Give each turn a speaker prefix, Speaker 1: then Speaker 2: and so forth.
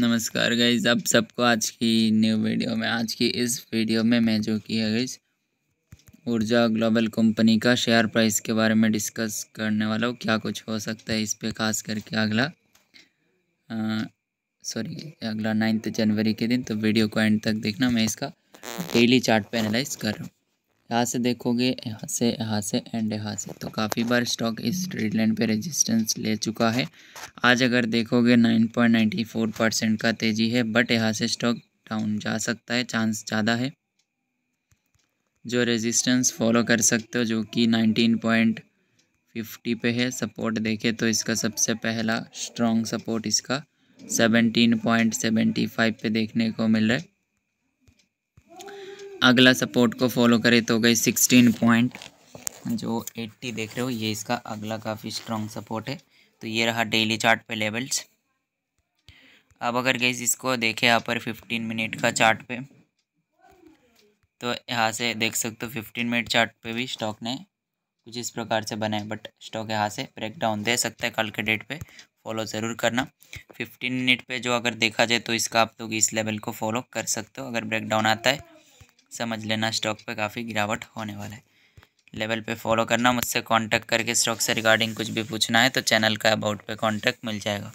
Speaker 1: नमस्कार गाइज आप सबको आज की न्यू वीडियो में आज की इस वीडियो में मैं जो किया गाइज ऊर्जा ग्लोबल कंपनी का शेयर प्राइस के बारे में डिस्कस करने वाला हूँ क्या कुछ हो सकता है इस पर खास करके अगला सॉरी अगला नाइन्थ जनवरी के दिन तो वीडियो को एंड तक देखना मैं इसका डेली चार्ट पे एनालाइज कर रहा हूँ यहाँ से देखोगे यहाँ से यहाँ से एंड यहाँ से तो काफ़ी बार स्टॉक इस ट्रेड लाइन पर रेजिस्टेंस ले चुका है आज अगर देखोगे 9.94 परसेंट का तेज़ी है बट यहाँ से स्टॉक डाउन जा सकता है चांस ज़्यादा है जो रेजिस्टेंस फॉलो कर सकते हो जो कि 19.50 पे है सपोर्ट देखे तो इसका सबसे पहला स्ट्रॉन्ग सपोर्ट इसका फाइव पे देखने को मिल रहा है अगला सपोर्ट को फॉलो करें तो गई सिक्सटीन पॉइंट जो एट्टी देख रहे हो ये इसका अगला काफ़ी स्ट्रॉन्ग सपोर्ट है तो ये रहा डेली चार्ट पे लेवल्स अब अगर गई इसको देखें यहाँ पर फिफ्टीन मिनट का चार्ट पे तो यहाँ से देख सकते हो फिफ्टीन मिनट चार्ट पे भी स्टॉक ने कुछ इस प्रकार से बनाए बट स्टॉक यहाँ से ब्रेक डाउन दे सकता है कल के डेट पे फॉलो ज़रूर करना फिफ्टीन मिनट पे जो अगर देखा जाए तो इसका आप लोग तो इस लेवल को फॉलो कर सकते हो अगर ब्रेक डाउन आता है समझ लेना स्टॉक पे काफ़ी गिरावट होने वाला है लेवल पे फॉलो करना मुझसे कांटेक्ट करके स्टॉक से रिगार्डिंग कुछ भी पूछना है तो चैनल का अबाउट पे कांटेक्ट मिल जाएगा